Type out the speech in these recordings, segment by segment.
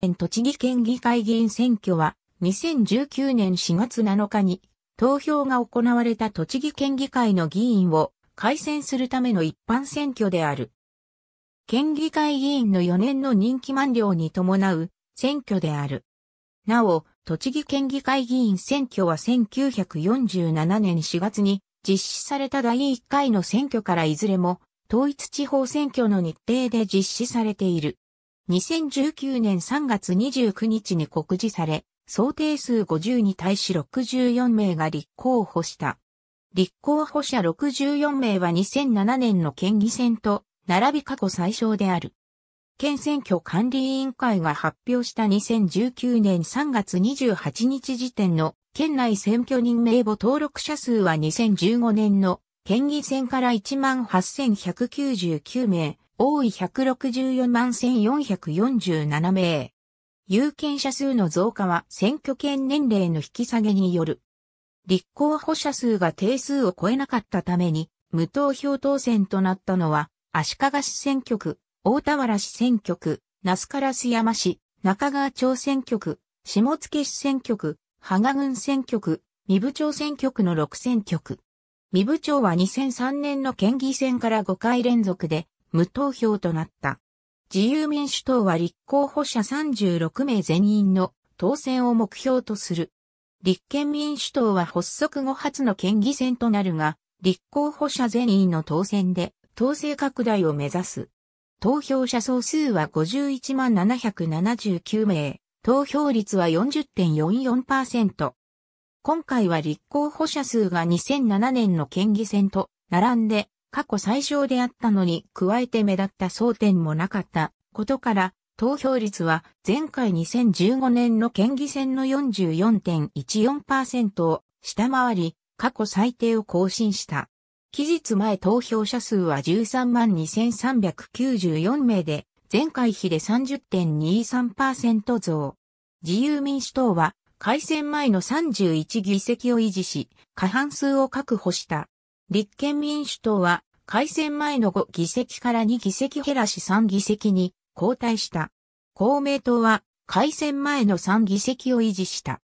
栃木県議会議員選挙は2019年4月7日に投票が行われた栃木県議会の議員を改選するための一般選挙である。県議会議員の4年の任期満了に伴う選挙である。なお、栃木県議会議員選挙は1947年4月に実施された第1回の選挙からいずれも統一地方選挙の日程で実施されている。2019年3月29日に告示され、想定数50に対し64名が立候補した。立候補者64名は2007年の県議選と並び過去最小である。県選挙管理委員会が発表した2019年3月28日時点の県内選挙人名簿登録者数は2015年の県議選から18,199名、多い164万1447名。有権者数の増加は選挙権年齢の引き下げによる。立候補者数が定数を超えなかったために、無投票当選となったのは、足利市選挙区、大田原市選挙区、那須烏山市、中川町選挙区、下野市選挙区、芳賀郡選挙区、三部町選挙区の6選挙区。三部町は2003年の県議選から5回連続で無投票となった。自由民主党は立候補者36名全員の当選を目標とする。立憲民主党は発足後初の県議選となるが、立候補者全員の当選で、党勢拡大を目指す。投票者総数は51万779名、投票率は40.44%。今回は立候補者数が2007年の県議選と並んで過去最小であったのに加えて目立った争点もなかったことから、投票率は前回2015年の県議選の44.14%を下回り、過去最低を更新した。期日前投票者数は13万2394名で、前回比で30.23%増。自由民主党は改選前の31議席を維持し、過半数を確保した。立憲民主党は改選前の5議席から2議席減らし3議席に後退した。公明党は改選前の3議席を維持した。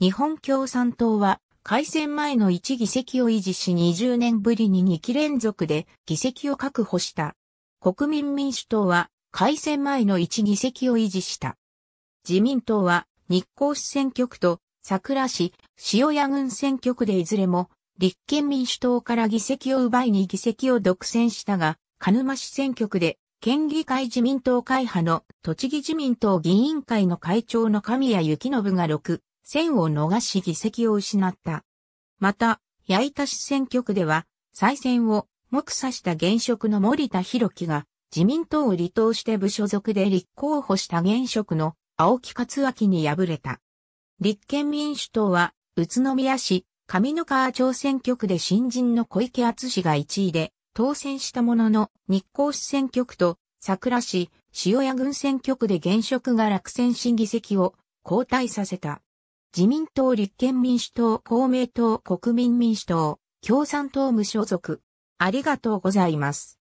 日本共産党は改選前の1議席を維持し20年ぶりに2期連続で議席を確保した。国民民主党は改選前の1議席を維持した。自民党は日光市選挙区と桜市、塩谷郡選挙区でいずれも立憲民主党から議席を奪いに議席を独占したが、鹿沼市選挙区で、県議会自民党会派の栃木自民党議員会の会長の神谷幸信が6、選を逃し議席を失った。また、矢板市選挙区では、再選を目指した現職の森田博樹が、自民党を離党して部所属で立候補した現職の青木克明に敗れた。立憲民主党は、宇都宮市、上野川町選挙区で新人の小池厚氏が1位で当選したものの日光市選挙区と桜市、塩谷郡選挙区で現職が落選し議席を交代させた。自民党立憲民主党公明党国民民主党共産党無所属。ありがとうございます。